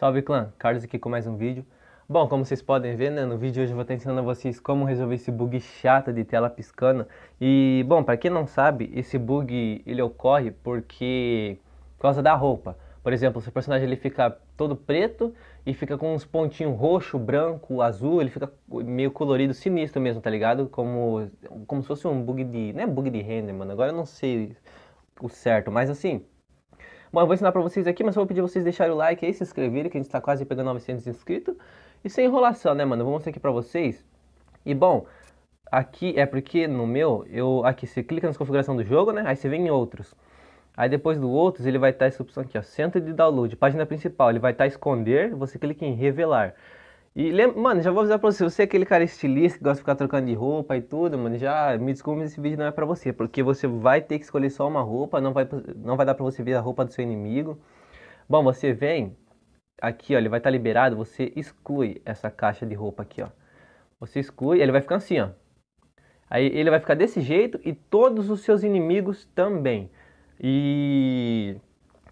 Salve clã, Carlos aqui com mais um vídeo. Bom, como vocês podem ver, né, no vídeo de hoje eu vou estar ensinando a vocês como resolver esse bug chato de tela piscando. E, bom, para quem não sabe, esse bug ele ocorre porque por causa da roupa. Por exemplo, seu personagem ele fica todo preto e fica com uns pontinhos roxo, branco, azul, ele fica meio colorido, sinistro mesmo, tá ligado? Como como se fosse um bug de, não é bug de render, mano. Agora eu não sei o certo, mas assim, Bom, eu vou ensinar para vocês aqui, mas eu vou pedir vocês deixarem o like aí, se inscreverem, que a gente está quase pegando 900 inscritos. E sem enrolação, né, mano? Eu vou mostrar aqui para vocês. E, bom, aqui é porque no meu, eu aqui você clica nas configurações do jogo, né? Aí você vem em outros. Aí depois do outros, ele vai estar tá essa opção aqui, ó, centro de download, página principal, ele vai estar tá esconder, você clica em revelar. E lembra, mano, já vou avisar pra você, você é aquele cara estilista que gosta de ficar trocando de roupa e tudo, mano, já me desculpe, esse vídeo não é pra você, porque você vai ter que escolher só uma roupa, não vai, não vai dar pra você ver a roupa do seu inimigo. Bom, você vem, aqui, ó, ele vai estar tá liberado, você exclui essa caixa de roupa aqui, ó. Você exclui, ele vai ficar assim, ó. Aí ele vai ficar desse jeito e todos os seus inimigos também. E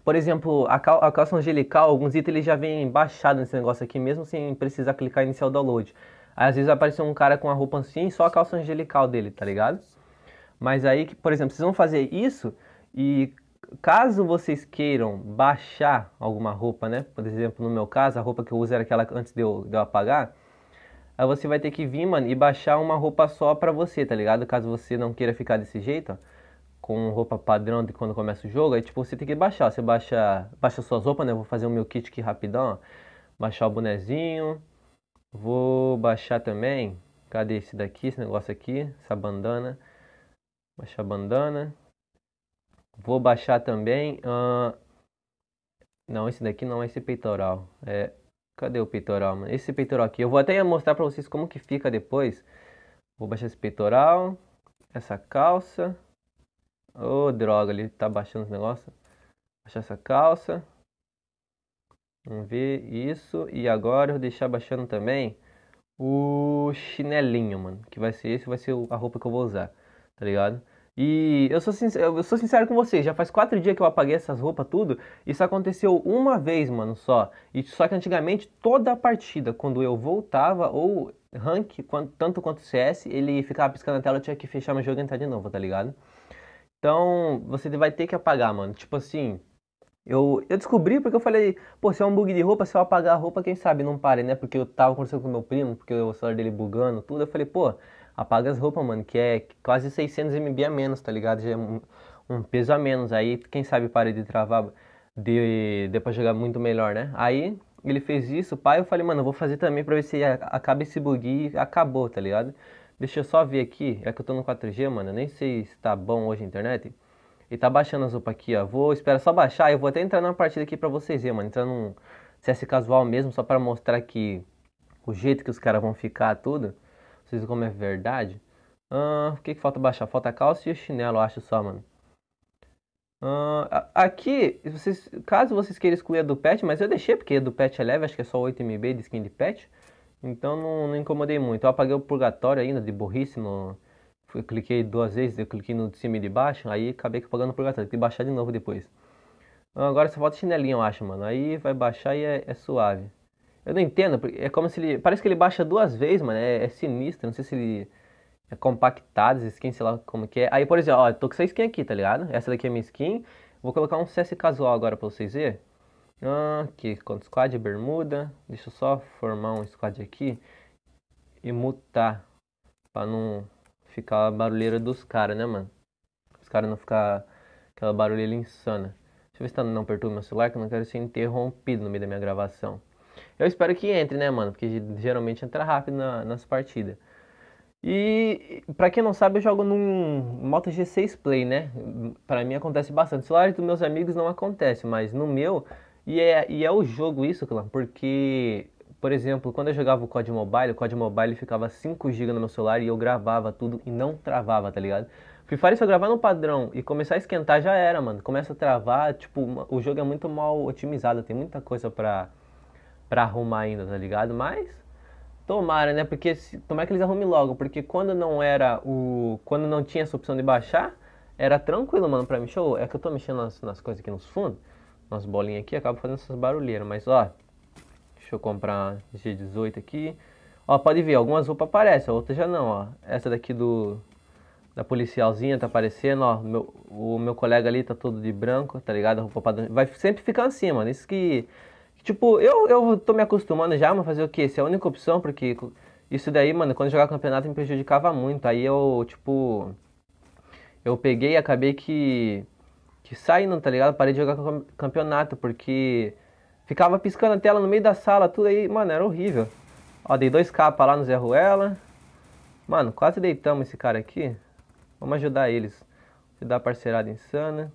por exemplo, a, cal a calça angelical, alguns itens ele já vem baixado nesse negócio aqui, mesmo sem precisar clicar em o download. Às vezes apareceu um cara com a roupa assim, só a calça angelical dele, tá ligado? Mas aí, por exemplo, vocês vão fazer isso e caso vocês queiram baixar alguma roupa, né? Por exemplo, no meu caso, a roupa que eu uso era aquela antes de eu, de eu apagar. Aí você vai ter que vir, mano, e baixar uma roupa só pra você, tá ligado? Caso você não queira ficar desse jeito, ó com roupa padrão de quando começa o jogo, aí tipo, você tem que baixar. Você baixa, baixa suas roupas, né? Vou fazer o meu kit aqui rapidão. Baixar o bonezinho. Vou baixar também. Cadê esse daqui? Esse negócio aqui. Essa bandana. Baixar a bandana. Vou baixar também. Uh... Não, esse daqui não é esse peitoral. É. Cadê o peitoral, mano? Esse peitoral aqui. Eu vou até mostrar pra vocês como que fica depois. Vou baixar esse peitoral. Essa calça. Ô, oh, droga, ele tá baixando os negócios. Baixar essa calça. Vamos ver isso. E agora eu vou deixar baixando também o chinelinho, mano. Que vai ser esse, vai ser a roupa que eu vou usar, tá ligado? E eu sou, sincero, eu sou sincero com vocês, já faz quatro dias que eu apaguei essas roupas tudo. Isso aconteceu uma vez, mano, só. E só que antigamente, toda a partida, quando eu voltava, ou rank, tanto quanto CS, ele ficava piscando a tela, eu tinha que fechar meu jogo e entrar de novo, tá ligado? Então, você vai ter que apagar, mano. Tipo assim, eu, eu descobri porque eu falei, pô, se é um bug de roupa, se eu apagar a roupa, quem sabe não pare, né? Porque eu tava conversando com meu primo, porque o celular dele bugando, tudo. Eu falei, pô, apaga as roupas, mano, que é quase 600 MB a menos, tá ligado? Já é um, um peso a menos. Aí, quem sabe pare de travar, de, depois jogar muito melhor, né? Aí, ele fez isso, pai, eu falei, mano, eu vou fazer também pra ver se acaba esse bug e acabou, tá ligado? Deixa eu só ver aqui, é que eu tô no 4G, mano, eu nem sei se tá bom hoje a internet. E tá baixando as UPA aqui, ó. Vou, espera só baixar, eu vou até entrar numa partida aqui pra vocês verem, mano. Entrar num CS casual mesmo, só pra mostrar que o jeito que os caras vão ficar, tudo. Vocês como é verdade. Ah, o que que falta baixar? Falta a calça e o chinelo, eu acho só, mano. Ah, aqui, vocês, caso vocês queiram excluir a do pet, mas eu deixei porque a do pet é leve, acho que é só 8 MB de skin de pet. Então não, não incomodei muito. Eu apaguei o purgatório ainda de burrice. No... cliquei duas vezes, eu cliquei no de cima e de baixo, aí acabei apagando o purgatório. Tem que baixar de novo depois. Então, agora só falta chinelinho, eu acho, mano. Aí vai baixar e é, é suave. Eu não entendo, é como se ele. Parece que ele baixa duas vezes, mano. É, é sinistro, não sei se ele é compactado, skin, sei lá como que é. Aí, por exemplo, ó, tô com essa skin aqui, tá ligado? Essa daqui é minha skin. Vou colocar um CS casual agora pra vocês verem. Aqui, ah, quanto squad é bermuda, deixa eu só formar um squad aqui e mutar para não ficar a barulheira dos caras, né, mano? Os caras não ficar aquela barulheira insana. Deixa eu ver se tá, não perturba meu celular, que eu não quero ser interrompido no meio da minha gravação. Eu espero que entre, né, mano? Porque geralmente entra rápido na, nas partidas. E para quem não sabe, eu jogo num Moto G6 Play, né? Para mim acontece bastante. O celular dos meus amigos não acontece, mas no meu e é, e é o jogo isso, Clã, porque, por exemplo, quando eu jogava o COD Mobile, o COD Mobile ficava 5GB no meu celular e eu gravava tudo e não travava, tá ligado? Free Fire, se eu gravar no padrão e começar a esquentar, já era, mano. Começa a travar, tipo, o jogo é muito mal otimizado, tem muita coisa pra, pra arrumar ainda, tá ligado? Mas, tomara, né? Porque, se, tomara que eles arrumem logo, porque quando não era o... Quando não tinha essa opção de baixar, era tranquilo, mano, pra mim. Show, é que eu tô mexendo nas, nas coisas aqui nos fundos umas bolinhas aqui, acaba fazendo essas barulheiras. Mas, ó, deixa eu comprar G18 aqui. Ó, pode ver, algumas roupas aparecem, outras já não, ó. Essa daqui do da policialzinha tá aparecendo, ó. Meu, o meu colega ali tá todo de branco, tá ligado? A roupa padrão. Vai sempre ficar assim, mano. Né? Isso que... Tipo, eu, eu tô me acostumando já, mas fazer o quê? Isso é a única opção, porque... Isso daí, mano, quando eu jogava campeonato me prejudicava muito. Aí eu, tipo eu peguei e acabei que que saindo, tá ligado? Parei de jogar campeonato, porque ficava piscando a tela no meio da sala, tudo aí, mano, era horrível. Ó, dei dois capas lá no Zé Ruela. Mano, quase deitamos esse cara aqui. Vamos ajudar eles. Vou dar parceirada insana.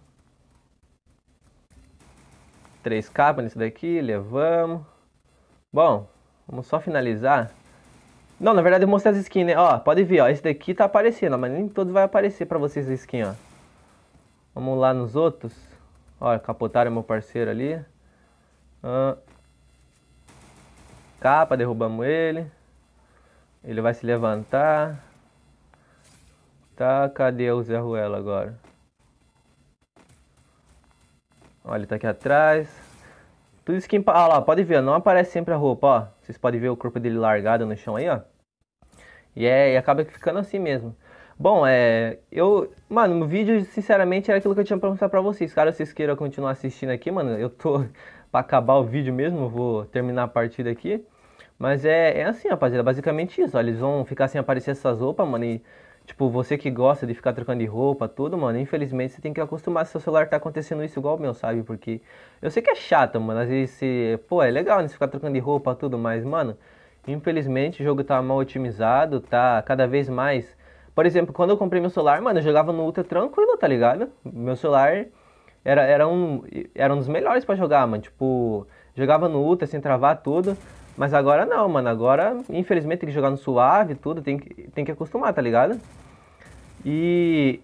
Três capas nesse daqui, levamos. Bom, vamos só finalizar. Não, na verdade eu mostrei as skins, né? Ó, pode ver, ó. Esse daqui tá aparecendo, mas nem todos vai aparecer pra vocês a skin, ó. Vamos lá nos outros. Olha, capotaram meu parceiro ali. Ah. Capa, derrubamos ele. Ele vai se levantar. Tá, cadê o Zé Ruela agora? Olha, ele tá aqui atrás. Tudo isso que... Ah lá, pode ver, não aparece sempre a roupa, ó. Vocês podem ver o corpo dele largado no chão aí, ó. E, é, e acaba ficando assim mesmo. Bom, é. Eu. Mano, no vídeo, sinceramente, era aquilo que eu tinha pra mostrar pra vocês. Cara, vocês queiram continuar assistindo aqui, mano, eu tô pra acabar o vídeo mesmo, vou terminar a partida aqui. Mas é, é assim, rapaziada, basicamente isso. Ó, eles vão ficar sem aparecer essas roupas, mano, e. Tipo, você que gosta de ficar trocando de roupa, tudo, mano, infelizmente você tem que acostumar se seu celular tá acontecendo isso igual o meu, sabe? Porque eu sei que é chato, mano, às vezes você, pô, é legal né, você ficar trocando de roupa, tudo, mas, mano, infelizmente o jogo tá mal otimizado, tá cada vez mais por exemplo, quando eu comprei meu celular, mano, eu jogava no Ultra tranquilo, tá ligado? Meu celular era, era, um, era um dos melhores para jogar, mano. Tipo, jogava no Ultra sem travar tudo. Mas agora não, mano. Agora, infelizmente, tem que jogar no suave tudo. Tem que, tem que acostumar, tá ligado? E.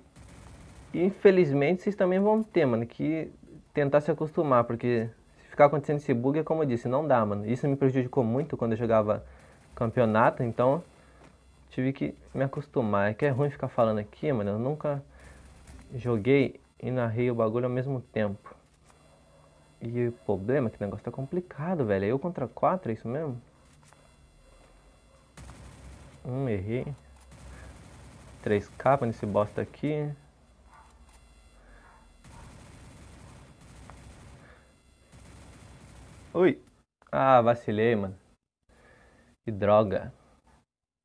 Infelizmente, vocês também vão ter, mano, que tentar se acostumar. Porque se ficar acontecendo esse bug, é como eu disse, não dá, mano. Isso me prejudicou muito quando eu jogava campeonato. Então, tive que me acostumar. É que é ruim ficar falando aqui, mano. Eu nunca joguei e narrei o bagulho ao mesmo tempo. E o problema é que o negócio tá complicado, velho. É eu contra quatro, é isso mesmo? um errei. Três capas nesse bosta aqui. Ui. Ah, vacilei, mano. Que droga.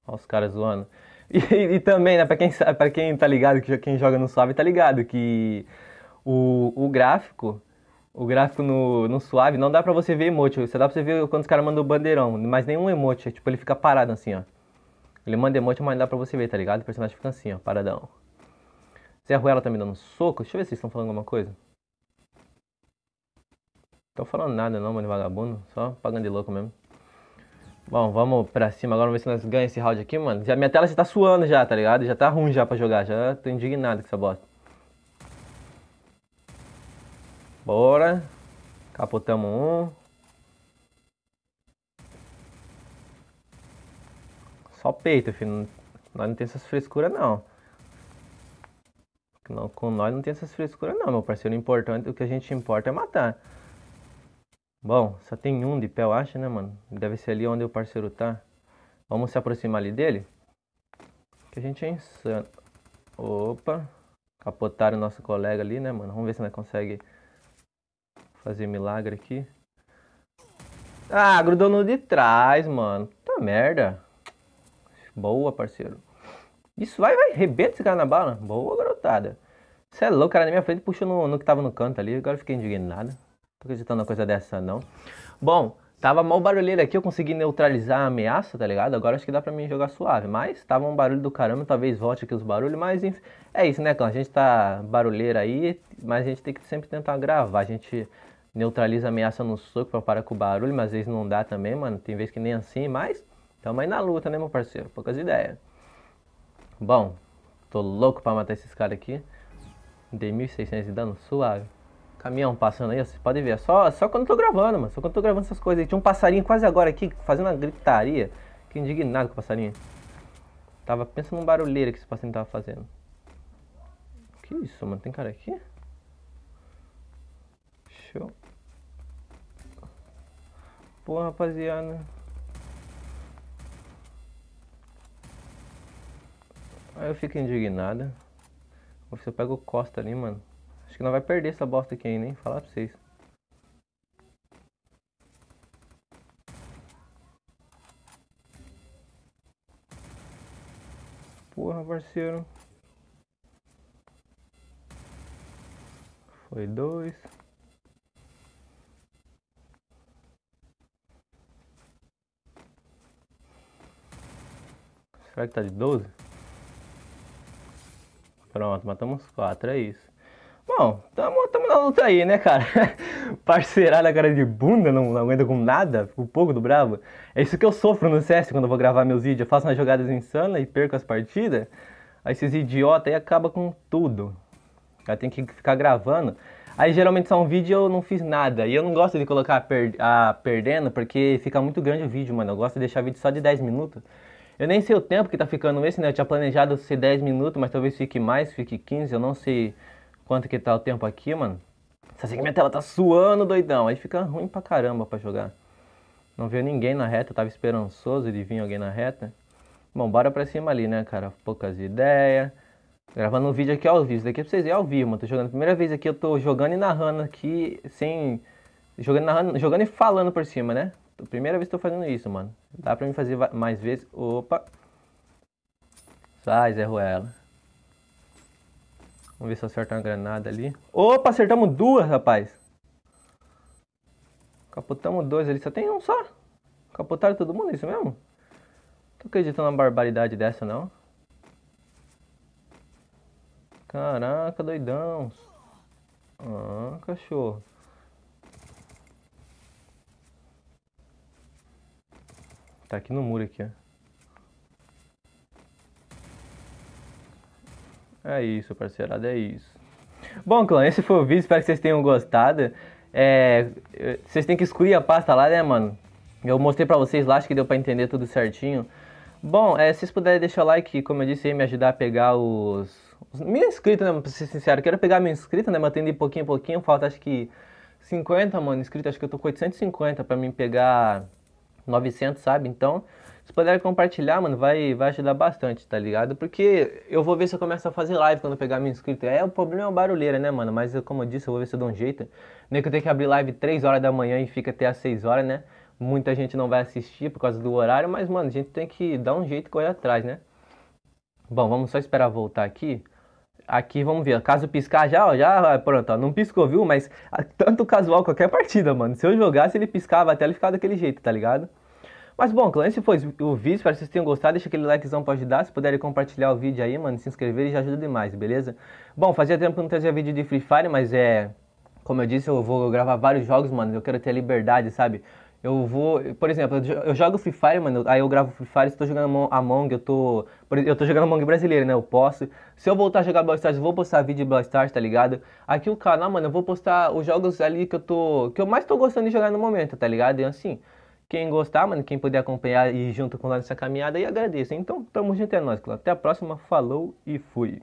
Olha os caras zoando. E, e, também, né, pra quem, pra quem tá ligado, que quem joga no suave tá ligado, que o, o gráfico, o gráfico no, no suave, não dá pra você ver emote, você dá pra você ver quando os caras mandam o bandeirão, mas nenhum emote, é, tipo, ele fica parado assim, ó. Ele manda emote, mas não dá pra você ver, tá ligado? O personagem fica assim, ó, paradão. Zé Ruela tá me dando um soco? Deixa eu ver se vocês estão falando alguma coisa. Não tô falando nada não, mano, vagabundo, só pagando de louco mesmo. Bom, vamos pra cima agora, vamos ver se nós ganhamos esse round aqui, mano. Já, minha tela já tá suando já, tá ligado? Já tá ruim já pra jogar, já tô indignado com essa bosta. Bora. Capotamos um. Só peito, filho. Nós não temos essas frescuras, não. não. Com nós não tem essas frescuras, não, meu parceiro. O importante, o que a gente importa é matar. Bom, só tem um de pé, eu acho, né, mano? Deve ser ali onde o parceiro tá. Vamos se aproximar ali dele? Que a gente é insano. Opa. Capotaram o nosso colega ali, né, mano? Vamos ver se nós consegue fazer milagre aqui. Ah, grudou no de trás, mano. Tá merda. Boa, parceiro. Isso vai, vai. Rebenta esse cara na bala. Boa, garotada. Você é louco, cara na minha frente puxou no, no que tava no canto ali. Agora eu fiquei indignado acreditando na coisa dessa, não. Bom, tava mal barulheira aqui, eu consegui neutralizar a ameaça, tá ligado? Agora acho que dá pra mim jogar suave. Mas tava um barulho do caramba, talvez volte aqui os barulhos, mas enfim. É isso, né, clã? A gente tá barulheira aí, mas a gente tem que sempre tentar gravar. A gente neutraliza a ameaça no soco pra parar com o barulho, mas às vezes não dá também, mano. Tem vezes que nem assim, mas tamo aí na luta, né, meu parceiro? Poucas ideias. Bom, tô louco pra matar esses caras aqui. Dei 1600 de dano, suave caminhão passando aí, vocês podem ver. É só, só quando eu tô gravando, mano. Só quando eu tô gravando essas coisas aí. Tinha um passarinho quase agora aqui, fazendo uma gritaria. Fiquei indignado com o passarinho. Tava pensando num barulheiro que esse passarinho tava fazendo. Que isso, mano? Tem cara aqui? Show. Pô, rapaziada. Aí eu fico indignado. Você pega o Costa ali, mano. Acho que não vai perder essa bosta aqui ainda, hein? Falar pra vocês. Porra, parceiro. Foi dois. Será que tá de 12? Pronto, matamos quatro, é isso. Bom, tamo, tamo na luta aí, né, cara? Parceirada, cara de bunda, não, não aguenta com nada, o um pouco do bravo. É isso que eu sofro no CS quando eu vou gravar meus vídeos. Eu faço umas jogadas insanas e perco as partidas. Aí esses idiotas aí acabam com tudo. Aí tem que ficar gravando. Aí geralmente só um vídeo eu não fiz nada. E eu não gosto de colocar a, per a perdendo, porque fica muito grande o vídeo, mano. Eu gosto de deixar vídeo só de 10 minutos. Eu nem sei o tempo que tá ficando esse, né? Eu tinha planejado ser 10 minutos, mas talvez fique mais, fique 15, eu não sei quanto que tá o tempo aqui, mano. Essa sei que minha tela tá suando, doidão. Aí fica ruim pra caramba pra jogar. Não veio ninguém na reta, tava esperançoso de vir alguém na reta. Bom, bora pra cima ali, né, cara? Poucas ideias. Gravando um vídeo aqui ao vivo. Isso daqui é pra vocês verem ao vivo, mano. Tô jogando. Primeira vez aqui eu tô jogando e narrando aqui sem. Jogando, narrando, jogando e falando por cima, né? Primeira vez que tô fazendo isso, mano. Dá pra mim fazer mais vezes. Opa! Sai, Zé Ruela. Vamos ver se eu acerto uma granada ali. Opa, acertamos duas, rapaz. Capotamos dois ali. Só tem um só? Capotaram todo mundo, é isso mesmo? Tô acreditando numa barbaridade dessa, não. Caraca, doidão. Ah, cachorro. Tá aqui no muro aqui, ó. É isso, parceirada, é isso. Bom, clã, esse foi o vídeo, espero que vocês tenham gostado. É, vocês têm que excluir a pasta lá, né, mano? Eu mostrei pra vocês lá, acho que deu pra entender tudo certinho. Bom, é, se vocês puderem deixar o like, como eu disse aí, me ajudar a pegar os... os minha inscrita, né, pra ser sincero, quero pegar minha inscritos, né, mantendo de pouquinho em pouquinho, falta acho que 50, mano, inscrito, acho que eu tô com 850 pra mim pegar 900, sabe? Então, se puder compartilhar, mano, vai, vai ajudar bastante, tá ligado? Porque eu vou ver se eu começo a fazer live quando eu pegar meu inscrito. É, o problema é o barulheira, né, mano? Mas como eu disse, eu vou ver se eu dou um jeito. Nem que eu tenho que abrir live 3 horas da manhã e fica até às 6 horas, né? Muita gente não vai assistir por causa do horário, mas, mano, a gente tem que dar um jeito e correr atrás, né? Bom, vamos só esperar voltar aqui. Aqui vamos ver, caso piscar já, ó, já pronto, ó, não piscou, viu? Mas tanto casual qualquer partida, mano. Se eu jogasse, ele piscava até ele ficar daquele jeito, tá ligado? Mas bom, clã, esse foi o vídeo, espero que vocês tenham gostado, deixa aquele likezão pra ajudar, se puderem compartilhar o vídeo aí, mano, se inscrever já ajuda demais, beleza? Bom, fazia tempo que não trazia vídeo de Free Fire, mas é... Como eu disse, eu vou gravar vários jogos, mano, eu quero ter liberdade, sabe? Eu vou, por exemplo, eu jogo Free Fire, mano, aí eu gravo Free Fire, se eu tô jogando Among, eu tô, eu tô jogando Among brasileiro, né, eu posso. Se eu voltar a jogar Brawl Stars, eu vou postar vídeo de Brawl Stars, tá ligado? Aqui o canal, mano, eu vou postar os jogos ali que eu tô, que eu mais tô gostando de jogar no momento, tá ligado? E assim, quem gostar, mano, quem puder acompanhar e junto com nós nessa caminhada, e agradeço. Então, tamo junto, é nóis, Até a próxima, falou e fui.